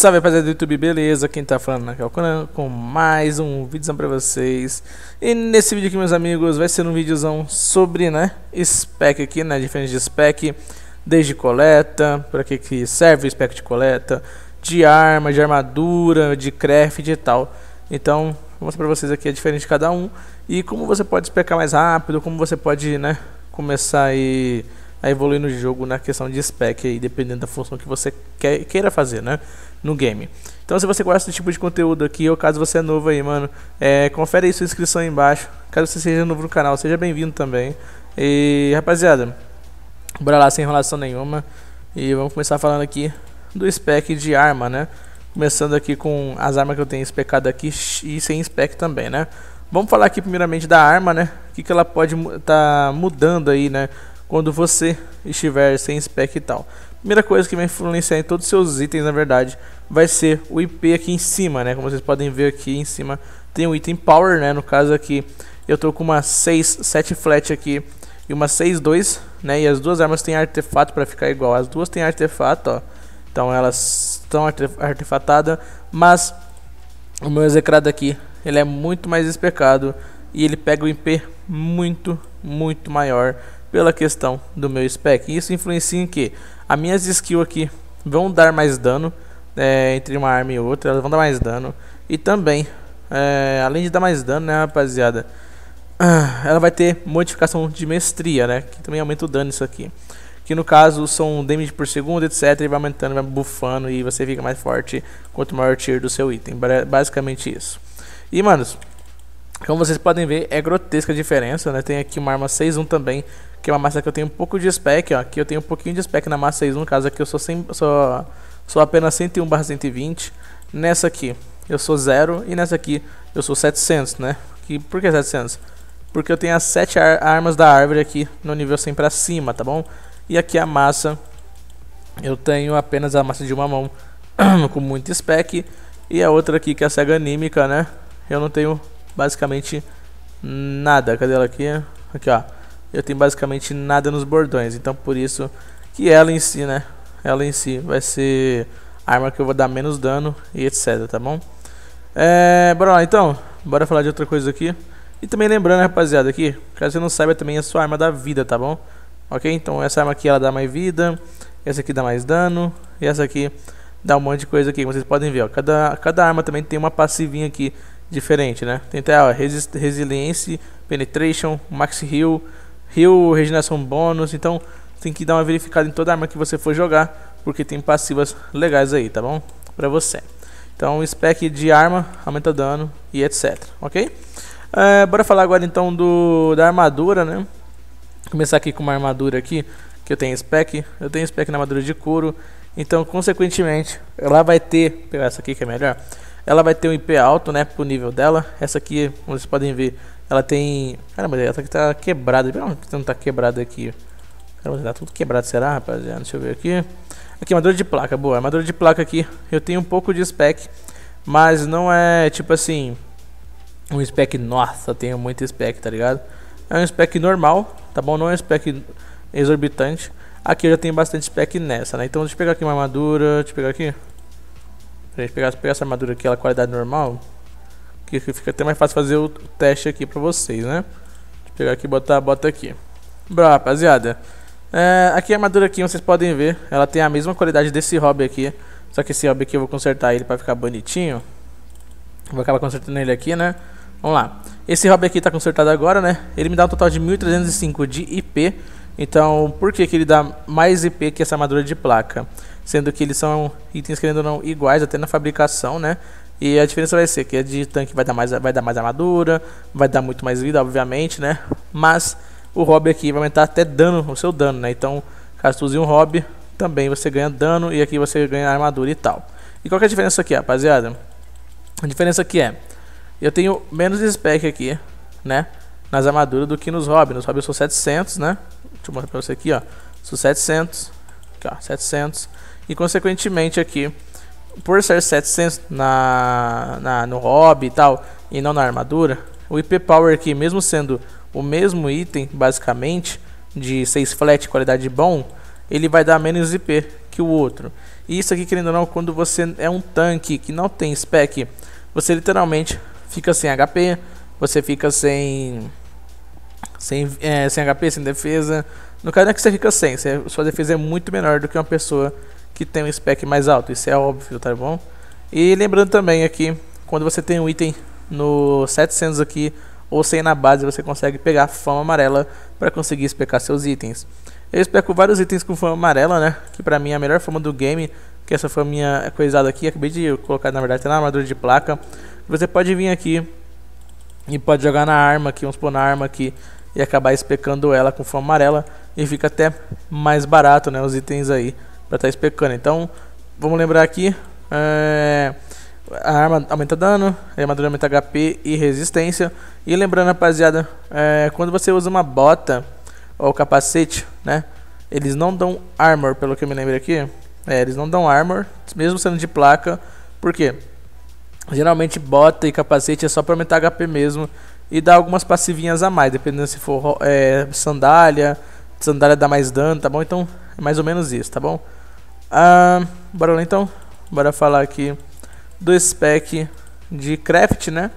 Salve rapaziada do YouTube, beleza? Quem tá falando aqui é o Conan com mais um vídeozão pra vocês E nesse vídeo aqui, meus amigos, vai ser um vídeozão sobre, né, spec aqui, né, diferente de spec Desde coleta, pra que que serve o spec de coleta De arma, de armadura, de craft e tal Então, vou mostrar pra vocês aqui a é diferença de cada um E como você pode specar mais rápido, como você pode, né, começar aí a evoluir no jogo na questão de spec aí, dependendo da função que você queira fazer, né? no game. Então se você gosta desse tipo de conteúdo aqui, ou caso você é novo aí, mano, é, confere aí sua inscrição aí embaixo. Caso você seja novo no canal, seja bem-vindo também. E, rapaziada, bora lá sem enrolação nenhuma. E vamos começar falando aqui do spec de arma, né? Começando aqui com as armas que eu tenho especado aqui e sem spec também, né? Vamos falar aqui primeiramente da arma, né? O que, que ela pode estar tá mudando aí, né? Quando você estiver sem spec e tal primeira coisa que vai influenciar em todos os seus itens, na verdade, vai ser o IP aqui em cima, né? Como vocês podem ver aqui em cima tem o item Power, né? No caso aqui eu tô com uma 6, 7 flat aqui e uma 6, 2, né? E as duas armas têm artefato para ficar igual. As duas têm artefato, ó. Então elas estão artefatadas, mas o meu execrado aqui, ele é muito mais especado e ele pega o IP muito, muito maior pela questão do meu spec. Isso influencia em que? As minhas skills aqui vão dar mais dano é, entre uma arma e outra, elas vão dar mais dano. E também, é, além de dar mais dano, né, rapaziada, ah, ela vai ter modificação de mestria, né, que também aumenta o dano isso aqui. Que no caso são damage por segundo, etc. E vai aumentando, vai bufando e você fica mais forte quanto maior o tier do seu item. Basicamente isso. E, manos, como vocês podem ver, é grotesca a diferença, né? Tem aqui uma arma 6.1 também, que é uma massa que eu tenho um pouco de spec, ó. Aqui eu tenho um pouquinho de spec na massa 6.1, 1 caso aqui eu sou, 100, sou, sou apenas 101 barra 120. Nessa aqui eu sou 0 e nessa aqui eu sou 700, né? Que, por que 700? Porque eu tenho as 7 ar armas da árvore aqui no nível 100 pra cima, tá bom? E aqui a massa, eu tenho apenas a massa de uma mão com muito spec. E a outra aqui que é a cega anímica, né? Eu não tenho basicamente nada. Cadê ela aqui? Aqui, ó. Eu tenho basicamente nada nos bordões. Então, por isso que ela em si, né? Ela em si vai ser a arma que eu vou dar menos dano e etc, tá bom? É, bora lá, então. Bora falar de outra coisa aqui. E também lembrando, rapaziada, aqui, caso você não saiba, também é sua arma da vida, tá bom? Ok? Então, essa arma aqui, ela dá mais vida. Essa aqui dá mais dano. E essa aqui dá um monte de coisa aqui, vocês podem ver, ó. Cada, cada arma também tem uma passivinha aqui diferente, né? Tem até ó, Resist Resilience, Penetration, Max Heal, Heal, Regeneração Bônus. Então tem que dar uma verificada em toda arma que você for jogar, porque tem passivas legais aí, tá bom? Pra você. Então spec de arma, aumenta dano e etc, ok? É, bora falar agora então do, da armadura, né? Começar aqui com uma armadura aqui, que eu tenho spec. Eu tenho spec na armadura de couro, então consequentemente ela vai ter... Vou pegar essa aqui que é melhor ela vai ter um IP alto, né, pro nível dela. Essa aqui, como vocês podem ver, ela tem... Caramba, ela tá, tá quebrada. Por que não tá quebrada aqui? Caramba, tá tudo quebrado, será, rapaziada? Deixa eu ver aqui. Aqui, armadura de placa, boa. Armadura de placa aqui, eu tenho um pouco de spec, mas não é, tipo assim, um spec, nossa, tenho muito spec, tá ligado? É um spec normal, tá bom? Não é um spec exorbitante. Aqui eu já tenho bastante spec nessa, né? Então deixa eu pegar aqui uma armadura, deixa eu pegar aqui... Pra gente pegar, pegar essa armadura aqui, ela é qualidade normal. Que fica até mais fácil fazer o teste aqui pra vocês, né? Deixa eu pegar aqui e botar bota aqui. Bro, rapaziada. É, aqui a armadura aqui, vocês podem ver. Ela tem a mesma qualidade desse hobby aqui. Só que esse hobby aqui eu vou consertar ele pra ficar bonitinho. Vou acabar consertando ele aqui, né? Vamos lá. Esse hobby aqui tá consertado agora, né? Ele me dá um total de 1305 de IP. Então, por que, que ele dá mais IP que essa armadura de placa? sendo que eles são itens querendo ou não iguais até na fabricação, né? E a diferença vai ser que a de tanque vai dar mais, vai dar mais armadura, vai dar muito mais vida, obviamente, né? Mas o hobby aqui vai aumentar até dano, o seu dano, né? Então, caso tu use um hobby, também você ganha dano e aqui você ganha armadura e tal. E qual é a diferença aqui, rapaziada? A diferença aqui é, eu tenho menos spec aqui, né? Nas armaduras do que nos hobby. Nos hobby eu sou 700, né? Deixa eu mostrar pra você aqui, ó. Sou 700. Aqui, ó, 700 e consequentemente aqui, por ser 700 na, na, no hobby e tal, e não na armadura, o IP Power aqui, mesmo sendo o mesmo item, basicamente, de 6 flat, qualidade bom, ele vai dar menos IP que o outro. E isso aqui, querendo ou não, quando você é um tanque que não tem spec, você literalmente fica sem HP, você fica sem sem, é, sem HP, sem defesa. No caso não é que você fica sem, você, sua defesa é muito menor do que uma pessoa que tem um spec mais alto, isso é óbvio, tá bom? E lembrando também aqui, quando você tem um item no 700 aqui ou 100 na base, você consegue pegar fama amarela para conseguir especar seus itens. Eu especo vários itens com fama amarela, né? Que pra mim é a melhor fama do game, que essa faminha coisada aqui, acabei de colocar na verdade, tá na armadura de placa. Você pode vir aqui e pode jogar na arma aqui, vamos pôr na arma aqui e acabar especando ela com fama amarela e fica até mais barato, né? Os itens aí para estar tá especando. Então, vamos lembrar aqui. É, a arma aumenta dano, a armadura aumenta HP e resistência. E lembrando, rapaziada, é, quando você usa uma bota ou capacete, né? Eles não dão armor, pelo que eu me lembro aqui. É, eles não dão armor, mesmo sendo de placa. Por quê? Geralmente bota e capacete é só para aumentar HP mesmo. E dá algumas passivinhas a mais, dependendo se for é, sandália. Sandália dá mais dano, tá bom? Então é mais ou menos isso, tá bom? Ah, bora lá então. Bora falar aqui do spec de craft, né?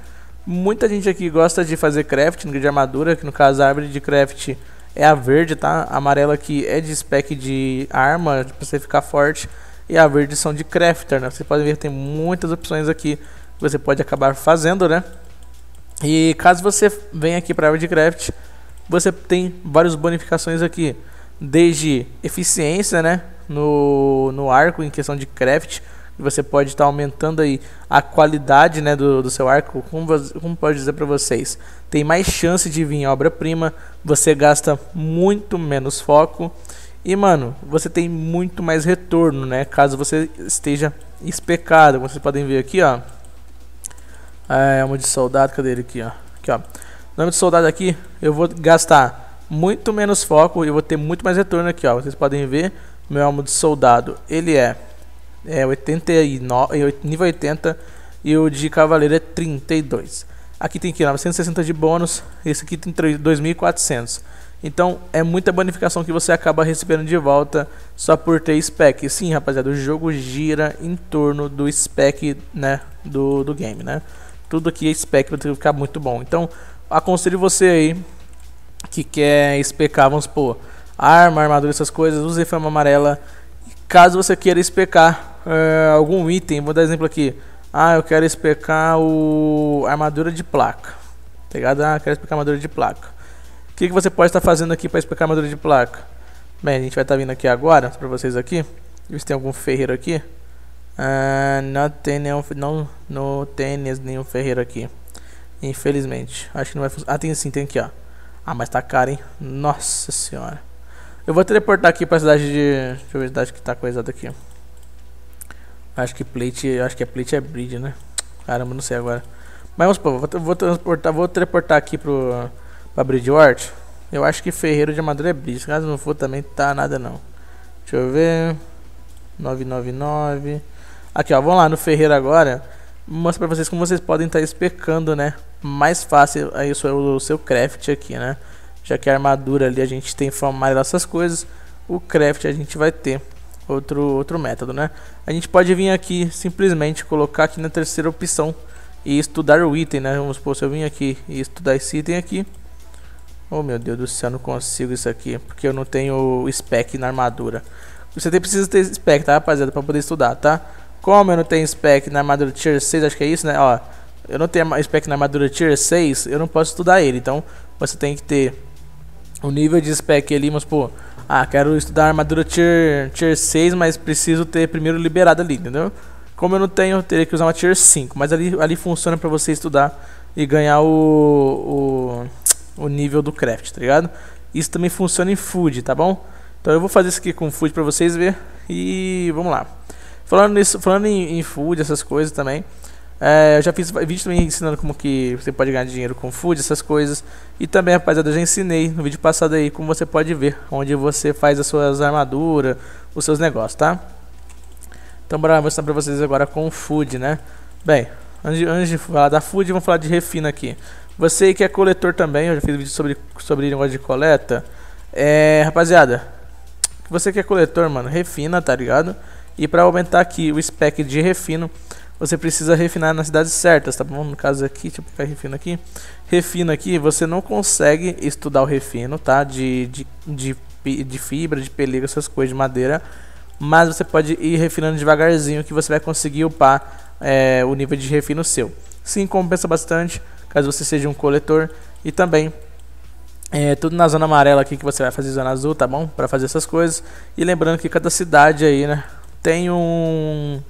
Muita gente aqui gosta de fazer crafting de armadura, que no caso a árvore de craft é a verde, tá? A amarela aqui é de spec de arma, pra você ficar forte. E a verde são de crafter, né? Você pode ver que tem muitas opções aqui que você pode acabar fazendo, né? E caso você venha aqui para a árvore de craft, você tem várias bonificações aqui desde eficiência, né, no, no arco em questão de craft, você pode estar tá aumentando aí a qualidade, né, do, do seu arco, como, como pode dizer para vocês, tem mais chance de vir obra-prima, você gasta muito menos foco e, mano, você tem muito mais retorno, né, caso você esteja especado, como vocês podem ver aqui, ó, é uma de soldado, cadê ele aqui, ó, aqui, ó, nome de soldado aqui, eu vou gastar muito menos foco e eu vou ter muito mais retorno aqui, ó. Vocês podem ver, meu amo de soldado, ele é, é 89, é nível 80 e o de cavaleiro é 32. Aqui tem que 960 de bônus, esse aqui tem 2.400. Então é muita bonificação que você acaba recebendo de volta só por ter spec. Sim, rapaziada, o jogo gira em torno do spec né, do, do game, né? Tudo aqui é spec para ficar muito bom. Então aconselho você aí que quer especar, vamos supor, arma, armadura, essas coisas, use fama amarela. Caso você queira especar eh, algum item, vou dar exemplo aqui. Ah, eu quero especar o armadura de placa. Tá ligado? Ah, quero especar armadura de placa. O que, que você pode estar fazendo aqui para especar armadura de placa? Bem, a gente vai estar tá vindo aqui agora para vocês aqui. Ver se tem algum ferreiro aqui. Ah, não tem nenhum, não, não tem nenhum ferreiro aqui. Infelizmente. Acho que não vai funcionar. Ah, tem sim, tem aqui, ó. Ah, mas tá caro, hein? Nossa senhora. Eu vou teleportar aqui pra cidade de... Deixa eu ver a cidade que tá coisada aqui. Acho que plate... Acho que a é plate é bridge, né? Caramba, não sei agora. Mas vamos supor, vou, vou transportar... Vou teleportar aqui pro... Pra Bridgeport. Eu acho que ferreiro de armadura é bridge. Caso não for também, tá nada não. Deixa eu ver... 999... Aqui, ó. Vamos lá no ferreiro agora. Mostra pra vocês como vocês podem estar tá especando, né? mais fácil aí o seu, o seu craft aqui, né? Já que a armadura ali a gente tem mais essas coisas, o craft a gente vai ter outro, outro método, né? A gente pode vir aqui simplesmente colocar aqui na terceira opção e estudar o item, né? Vamos supor, se eu vim aqui e estudar esse item aqui. Oh meu Deus do céu, não consigo isso aqui, porque eu não tenho spec na armadura. Você tem, precisa ter spec, tá rapaziada, para poder estudar, tá? Como eu não tenho spec na armadura tier 6, acho que é isso, né? Ó, eu não tenho spec na armadura tier 6, eu não posso estudar ele. Então você tem que ter o um nível de spec ali, mas pô, ah, quero estudar armadura tier, tier 6, mas preciso ter primeiro liberado ali, entendeu? Como eu não tenho, eu teria que usar uma tier 5, mas ali, ali funciona pra você estudar e ganhar o, o, o nível do craft, tá ligado? Isso também funciona em food, tá bom? Então eu vou fazer isso aqui com food pra vocês ver e vamos lá. Falando, nisso, falando em, em food, essas coisas também, é, eu já fiz vídeo também ensinando como que você pode ganhar dinheiro com food, essas coisas. E também, rapaziada, eu já ensinei no vídeo passado aí como você pode ver, onde você faz as suas armaduras, os seus negócios, tá? Então bora mostrar pra vocês agora com food, né? Bem, antes de, antes de falar da food, vamos falar de refino aqui. Você que é coletor também, eu já fiz vídeo sobre, sobre negócio de coleta. É, rapaziada, você que é coletor, mano, refina, tá ligado? E pra aumentar aqui o spec de refino, você precisa refinar nas cidades certas, tá bom? No caso aqui, tipo, eu refino aqui. Refino aqui, você não consegue estudar o refino, tá? De, de, de, de fibra, de película, essas coisas, de madeira. Mas você pode ir refinando devagarzinho que você vai conseguir upar é, o nível de refino seu. Sim, compensa bastante, caso você seja um coletor. E também é, tudo na zona amarela aqui que você vai fazer zona azul, tá bom? Para fazer essas coisas. E lembrando que cada cidade aí, né, tem um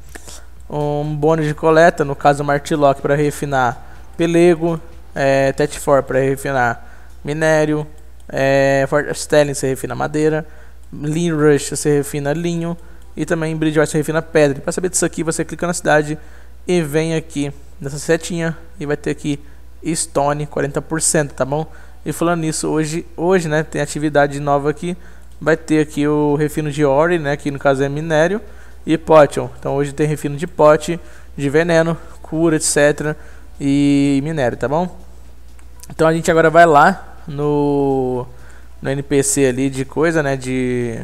um bônus de coleta, no caso Martilock para refinar pelego, é, Tetfor para refinar minério, é, se você refina madeira, Lean Rush você refina linho e também Bridgewater você refina pedra. Para saber disso aqui, você clica na cidade e vem aqui nessa setinha e vai ter aqui Stone 40%, tá bom? E falando nisso, hoje, hoje, né, tem atividade nova aqui, vai ter aqui o refino de ore, né, que no caso é minério e Potion. Então hoje tem refino de pote, de veneno, cura, etc. E minério, tá bom? Então a gente agora vai lá no, no NPC ali de coisa, né? De,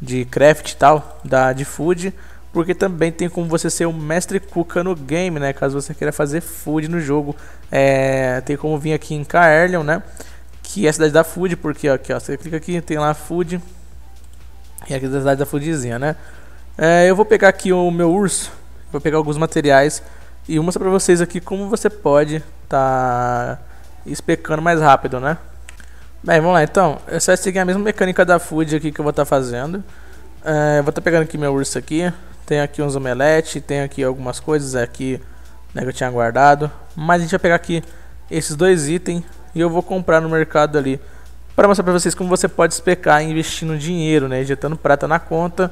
de craft e tal, da, de food. Porque também tem como você ser o mestre cuca no game, né? Caso você queira fazer food no jogo. É, tem como vir aqui em Caerlion, né? Que é a cidade da food, porque ó, aqui, ó, você clica aqui, tem lá food. E aqui é a cidade da foodzinha, né? É, eu vou pegar aqui o meu urso, vou pegar alguns materiais e vou mostrar pra vocês aqui como você pode tá especando mais rápido, né? Bem, vamos lá então. Eu é só seguir a mesma mecânica da food aqui que eu vou estar tá fazendo. É, vou estar tá pegando aqui meu urso aqui. Tem aqui uns omelete, tem aqui algumas coisas aqui né, que eu tinha guardado. Mas a gente vai pegar aqui esses dois itens e eu vou comprar no mercado ali. Para mostrar para vocês como você pode especar investindo dinheiro, né? Injetando prata na conta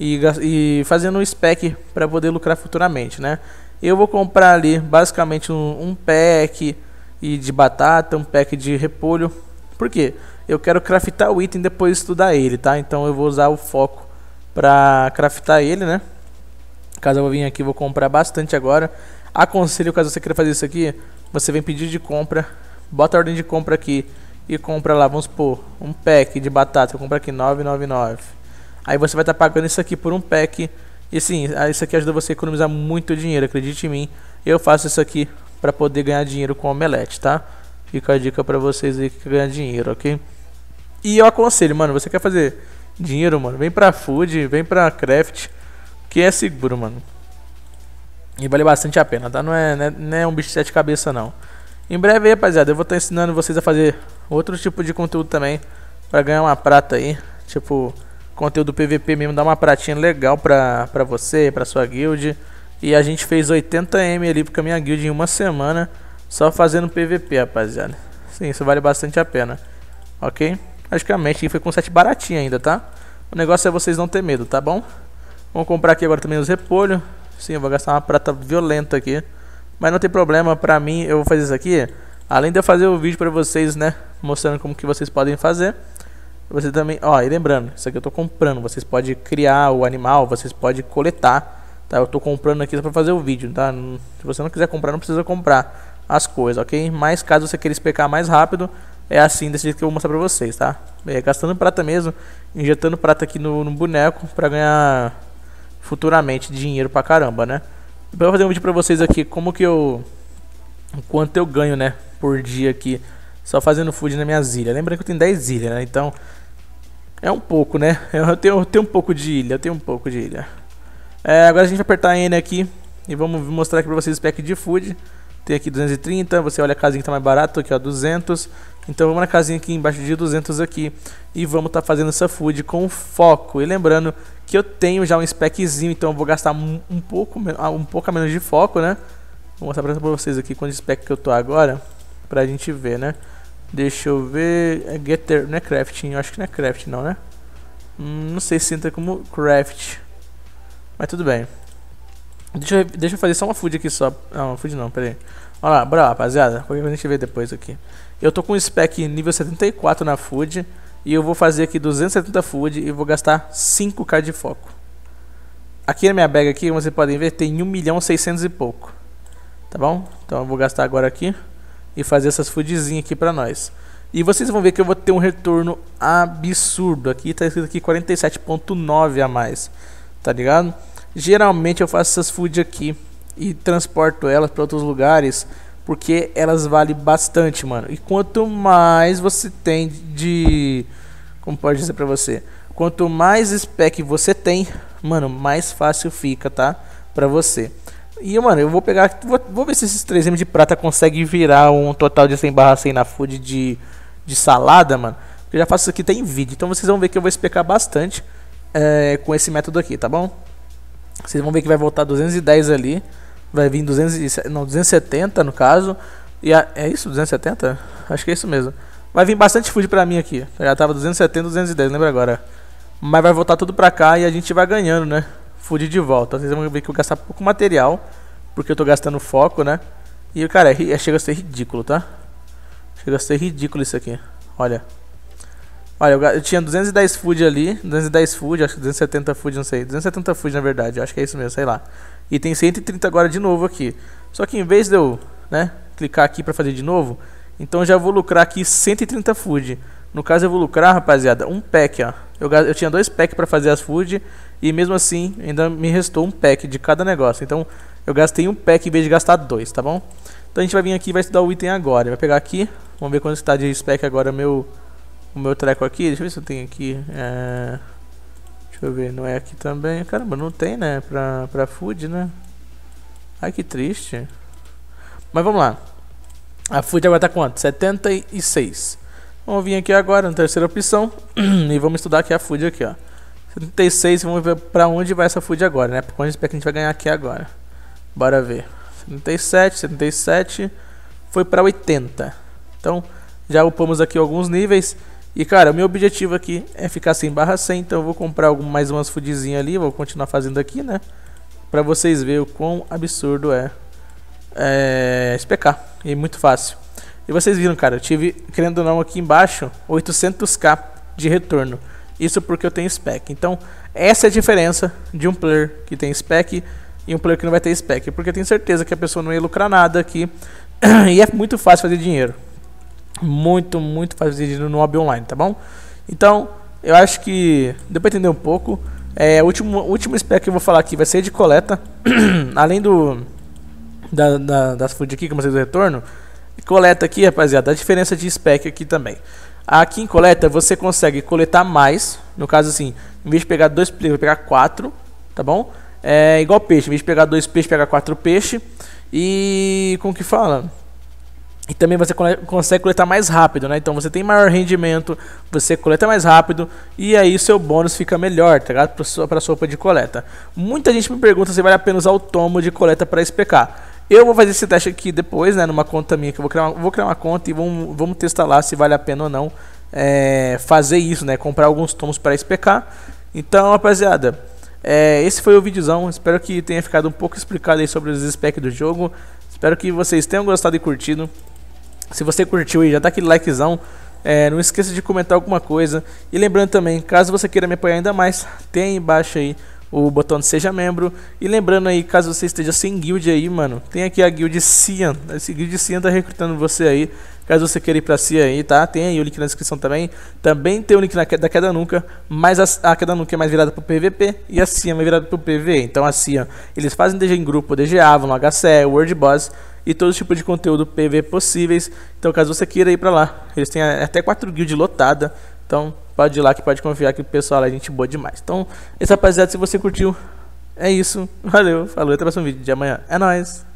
e, e fazendo um spec para poder lucrar futuramente, né? Eu vou comprar ali basicamente um, um pack e de batata, um pack de repolho. Por quê? Eu quero craftar o item depois estudar ele, tá? Então eu vou usar o foco para craftar ele, né? Caso eu vou vir aqui, vou comprar bastante agora. Aconselho, caso você queira fazer isso aqui, você vem pedir de compra, bota a ordem de compra aqui e compra lá, vamos supor, um pack de batata, eu compro aqui 999 Aí você vai estar tá pagando isso aqui por um pack. E sim, ah, isso aqui ajuda você a economizar muito dinheiro, acredite em mim. Eu faço isso aqui para poder ganhar dinheiro com omelete, tá? Fica a dica para vocês aí que ganhar dinheiro, ok? E eu aconselho, mano, você quer fazer dinheiro, mano, vem pra food, vem pra craft, que é seguro, mano. E vale bastante a pena, tá? Não é, não é, não é um bicho de sete cabeças, não. Em breve aí, rapaziada, eu vou estar tá ensinando vocês a fazer outro tipo de conteúdo também, para ganhar uma prata aí, tipo Conteúdo PVP mesmo dá uma pratinha legal pra, pra você, pra sua guild. E a gente fez 80M ali a minha guild em uma semana. Só fazendo PVP, rapaziada. Sim, isso vale bastante a pena. Ok? Logicamente, foi com sete baratinho ainda, tá? O negócio é vocês não ter medo, tá bom? Vamos comprar aqui agora também os repolhos. Sim, eu vou gastar uma prata violenta aqui. Mas não tem problema, pra mim, eu vou fazer isso aqui. Além de eu fazer o vídeo pra vocês, né? Mostrando como que vocês podem fazer. Você também, ó, e lembrando, isso aqui eu estou comprando. Vocês podem criar o animal, vocês podem coletar, tá? Eu estou comprando aqui só para fazer o vídeo, tá? Se você não quiser comprar, não precisa comprar as coisas, ok? Mas caso você queira explicar mais rápido, é assim desse jeito que eu vou mostrar para vocês, tá? É, gastando prata mesmo, injetando prata aqui no, no boneco para ganhar futuramente dinheiro pra caramba, né? Eu vou fazer um vídeo pra vocês aqui como que eu... Quanto eu ganho, né? Por dia aqui. Só fazendo food na minha ilha. Lembrando que eu tenho 10 ilhas, né? Então, é um pouco, né? Eu tenho, eu tenho um pouco de ilha, eu tenho um pouco de ilha. É, agora a gente vai apertar N aqui e vamos mostrar aqui pra vocês o pack de food. Tem aqui 230, você olha a casinha que tá mais barato, aqui ó, 200. Então vamos na casinha aqui embaixo de 200 aqui e vamos estar tá fazendo essa food com foco. E lembrando que eu tenho já um speczinho, então eu vou gastar um, um pouco, ah, um pouco a menos de foco, né? Vou mostrar pra vocês aqui quanto spec que eu tô agora, pra gente ver, né? Deixa eu ver. É getter, não é crafting, acho que não é craft não, né? Hum, não sei se entra como craft. Mas tudo bem. Deixa eu, deixa eu fazer só uma food aqui só. Não, ah, food não, peraí. Olha lá, bora lá, rapaziada. Qualquer coisa a gente vê depois aqui. Eu tô com um spec nível 74 na food. E eu vou fazer aqui 270 food e vou gastar 5k de foco. Aqui na minha bag aqui, como vocês podem ver, tem 1 milhão 600 e pouco. Tá bom? Então eu vou gastar agora aqui e fazer essas foodzinhas aqui para nós. E vocês vão ver que eu vou ter um retorno absurdo. Aqui tá escrito aqui 47.9 a mais, tá ligado? Geralmente eu faço essas food aqui e transporto elas para outros lugares porque elas valem bastante, mano. E quanto mais você tem de como pode dizer para você, quanto mais spec você tem, mano, mais fácil fica, tá? Para você. E, mano, eu vou pegar. Vou, vou ver se esses 3M de prata conseguem virar um total de 100 barra 100 na food de, de salada, mano. Eu já faço isso aqui em vídeo. Então vocês vão ver que eu vou explicar bastante é, com esse método aqui, tá bom? Vocês vão ver que vai voltar 210 ali. Vai vir 200, não, 270 no caso. E a, é isso? 270? Acho que é isso mesmo. Vai vir bastante food pra mim aqui. Já tava 270, 210, lembra agora. Mas vai voltar tudo pra cá e a gente vai ganhando, né? food de volta. Vocês vão ver que eu vou gastar pouco material, porque eu tô gastando foco, né? E, cara, é, é, chega a ser ridículo, tá? Chega a ser ridículo isso aqui. Olha. Olha, eu, eu tinha 210 food ali, 210 food, acho que 270 food, não sei. 270 food, na verdade, acho que é isso mesmo, sei lá. E tem 130 agora de novo aqui. Só que em vez de eu, né, clicar aqui pra fazer de novo, então já vou lucrar aqui 130 food. No caso eu vou lucrar, rapaziada, um pack, ó. Eu, eu tinha dois packs pra fazer as food e mesmo assim, ainda me restou um pack de cada negócio. Então, eu gastei um pack em vez de gastar dois, tá bom? Então a gente vai vir aqui e vai estudar o item agora. Vai pegar aqui, vamos ver quanto está de spec agora meu, o meu treco aqui. Deixa eu ver se eu tenho aqui. É... Deixa eu ver, não é aqui também. Caramba, não tem, né? Pra, pra food, né? Ai, que triste. Mas vamos lá. A food agora tá quanto? 76. Vamos vir aqui agora na terceira opção e vamos estudar aqui a food aqui, ó. 76, vamos ver pra onde vai essa food agora, né? Pra onde a gente vai ganhar aqui agora. Bora ver. 77, 77. Foi pra 80. Então, já upamos aqui alguns níveis. E, cara, o meu objetivo aqui é ficar sem barra 100. Então, eu vou comprar mais umas foodzinhas ali. Vou continuar fazendo aqui, né? Pra vocês verem o quão absurdo é, é SPK. E muito fácil. E vocês viram, cara, eu tive, querendo ou não, aqui embaixo, 800k de retorno. Isso porque eu tenho spec. Então, essa é a diferença de um player que tem spec e um player que não vai ter spec. Porque eu tenho certeza que a pessoa não ia lucrar nada aqui. e é muito fácil fazer dinheiro. Muito, muito fácil fazer dinheiro no hobby online, tá bom? Então, eu acho que deu pra entender um pouco. É, o último, último spec que eu vou falar aqui vai ser de coleta. Além do da, da, das food aqui, como vocês do retorno. Coleta aqui, rapaziada, a diferença de spec aqui também. Aqui em coleta você consegue coletar mais. No caso assim, em vez de pegar dois peixes, vai pegar quatro, tá bom? É igual peixe, em vez de pegar dois peixes, pega quatro peixes. E como que fala? E também você consegue coletar mais rápido, né? Então você tem maior rendimento, você coleta mais rápido e aí seu bônus fica melhor, tá ligado? Para sua, sua roupa de coleta. Muita gente me pergunta se vale a pena usar o tomo de coleta para SPK. Eu vou fazer esse teste aqui depois, né? Numa conta minha, que eu vou criar uma, vou criar uma conta e vamos, vamos testar lá se vale a pena ou não é, fazer isso, né? Comprar alguns tomos para SPK. Então, rapaziada, é, esse foi o videozão. Espero que tenha ficado um pouco explicado aí sobre os specs do jogo. Espero que vocês tenham gostado e curtido. Se você curtiu aí, já dá aquele likezão. É, não esqueça de comentar alguma coisa. E lembrando também, caso você queira me apoiar ainda mais, tem aí embaixo aí o botão de seja membro. E lembrando aí, caso você esteja sem guild aí, mano, tem aqui a guild Cian. Esse guild Cian tá recrutando você aí. Caso você queira ir pra Cia aí, tá? Tem aí o link na descrição também. Também tem o link da Queda Nunca, mas a, a Queda Nunca é mais virada pro PVP e a Cian é virada pro PVE. Então a Cian, eles fazem DG em grupo, DGA, Avon, HC World Boss e todo tipo de conteúdo PV possíveis. Então caso você queira ir pra lá, eles têm até 4 guild lotada. Então, Pode ir lá que pode confiar que o pessoal é gente boa demais. Então, esse rapaziada, se você curtiu, é isso. Valeu, falou, até o próximo vídeo de amanhã. É nóis!